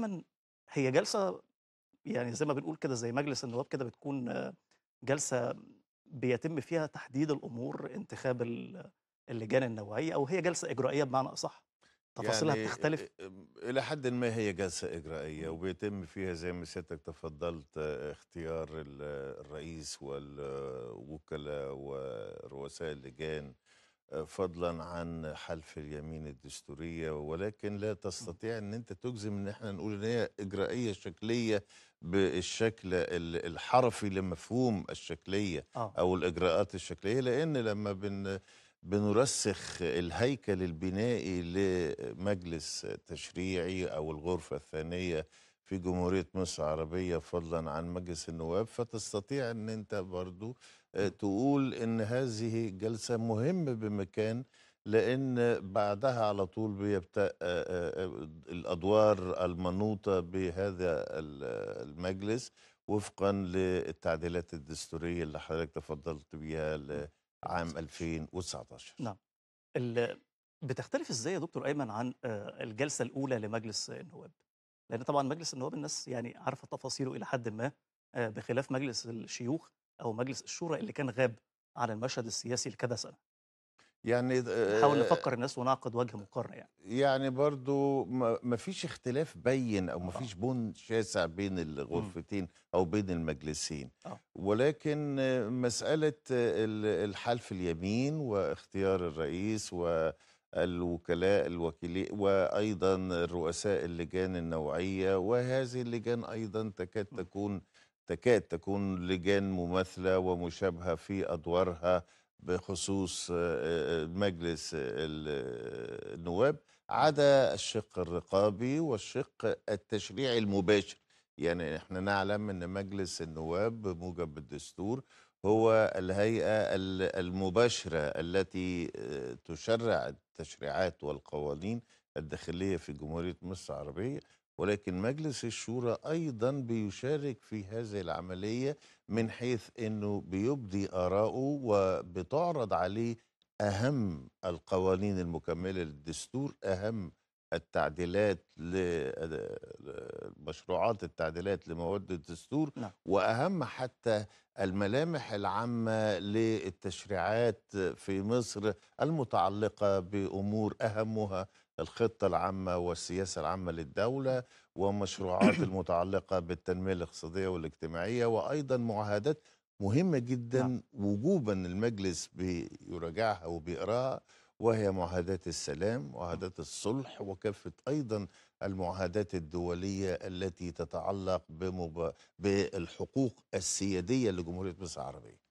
دايما هي جلسه يعني زي ما بنقول كده زي مجلس النواب كده بتكون جلسه بيتم فيها تحديد الامور انتخاب اللجان النوعيه او هي جلسه اجرائيه بمعنى اصح تفاصيلها يعني بتختلف الى حد ما هي جلسه اجرائيه وبيتم فيها زي ما سيادتك تفضلت اختيار الرئيس والوكلاء ورؤساء اللجان فضلا عن حلف اليمين الدستورية ولكن لا تستطيع ان انت تجزم ان احنا نقول ان هي اجرائية شكلية بالشكل الحرفي لمفهوم الشكلية آه. او الاجراءات الشكلية لان لما بن بنرسخ الهيكل البنائي لمجلس تشريعي او الغرفة الثانية في جمهورية مصر العربية فضلا عن مجلس النواب فتستطيع أن أنت برضو آه، تقول أن هذه جلسة مهمة بمكان لأن بعدها على طول بيبدأ آه، آه، الأدوار المنوطة بهذا المجلس وفقا للتعديلات الدستورية اللي حضرتك تفضلت بيها لعام 2019 نعم بتختلف ازاي يا دكتور ايمن عن الجلسه الاولى لمجلس النواب لان طبعا مجلس النواب الناس يعني عارفه تفاصيله الى حد ما آه، بخلاف مجلس الشيوخ او مجلس الشورى اللي كان غاب عن المشهد السياسي لكذا سنه يعني آه، نحاول آه، نفكر الناس ونعقد وجه مقارنه يعني يعني برضو ما فيش اختلاف بين او ما فيش بون شاسع بين إمم. الغرفتين او بين المجلسين ولكن مساله الحلف اليمين واختيار الرئيس و الوكلاء الوكيلين وأيضا رؤساء اللجان النوعية وهذه اللجان أيضا تكاد تكون تكاد تكون لجان مماثلة ومشابهة في أدوارها بخصوص آه، آه، مجلس النواب عدا الشق الرقابي والشق التشريعي المباشر يعني احنا نعلم ان مجلس النواب بموجب الدستور هو الهيئة المباشرة التي آه، تشرع التشريعات والقوانين الداخلية في جمهورية مصر العربية ولكن مجلس الشورى أيضا بيشارك في هذه العملية من حيث أنه بيبدي آراءه وبتعرض عليه أهم القوانين المكملة للدستور أهم التعديلات مشروعات التعديلات لمواد الدستور نعم. واهم حتى الملامح العامه للتشريعات في مصر المتعلقه بامور اهمها الخطه العامه والسياسه العامه للدوله ومشروعات المتعلقه بالتنميه الاقتصاديه والاجتماعيه وايضا معاهدات مهمه جدا نعم. وجوبا المجلس بيراجعها وبيقراها وهي معاهدات السلام معاهدات الصلح وكافة أيضا المعاهدات الدولية التي تتعلق بالحقوق السيادية لجمهورية مصر العربية